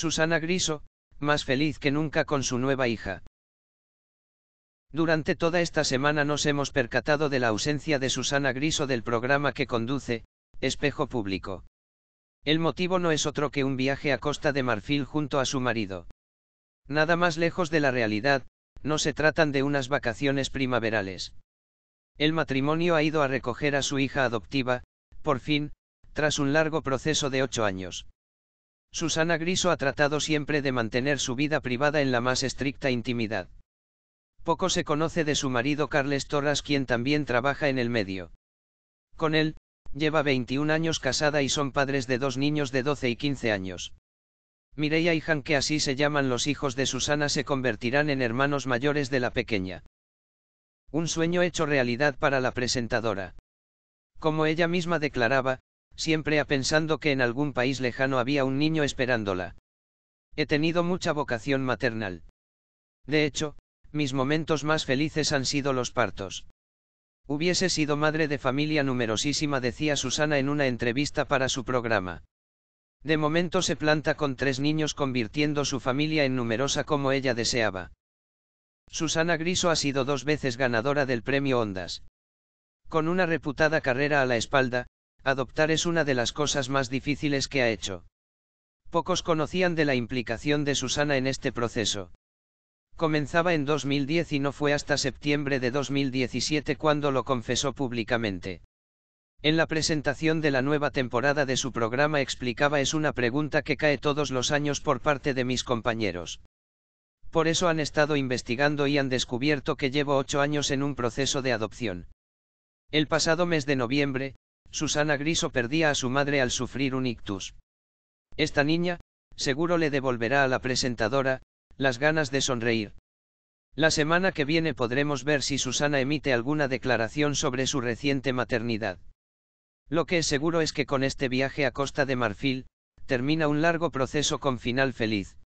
Susana Griso, más feliz que nunca con su nueva hija. Durante toda esta semana nos hemos percatado de la ausencia de Susana Griso del programa que conduce, Espejo Público. El motivo no es otro que un viaje a Costa de Marfil junto a su marido. Nada más lejos de la realidad, no se tratan de unas vacaciones primaverales. El matrimonio ha ido a recoger a su hija adoptiva, por fin, tras un largo proceso de ocho años. Susana Griso ha tratado siempre de mantener su vida privada en la más estricta intimidad. Poco se conoce de su marido Carles Torras quien también trabaja en el medio. Con él, lleva 21 años casada y son padres de dos niños de 12 y 15 años. Mireia y Jan que así se llaman los hijos de Susana se convertirán en hermanos mayores de la pequeña. Un sueño hecho realidad para la presentadora. Como ella misma declaraba, siempre ha pensando que en algún país lejano había un niño esperándola. He tenido mucha vocación maternal. De hecho, mis momentos más felices han sido los partos. Hubiese sido madre de familia numerosísima, decía Susana en una entrevista para su programa. De momento se planta con tres niños convirtiendo su familia en numerosa como ella deseaba. Susana Griso ha sido dos veces ganadora del premio Ondas. Con una reputada carrera a la espalda, adoptar es una de las cosas más difíciles que ha hecho. Pocos conocían de la implicación de Susana en este proceso. Comenzaba en 2010 y no fue hasta septiembre de 2017 cuando lo confesó públicamente. En la presentación de la nueva temporada de su programa explicaba es una pregunta que cae todos los años por parte de mis compañeros. Por eso han estado investigando y han descubierto que llevo ocho años en un proceso de adopción. El pasado mes de noviembre, Susana Griso perdía a su madre al sufrir un ictus. Esta niña, seguro le devolverá a la presentadora, las ganas de sonreír. La semana que viene podremos ver si Susana emite alguna declaración sobre su reciente maternidad. Lo que es seguro es que con este viaje a Costa de Marfil, termina un largo proceso con final feliz.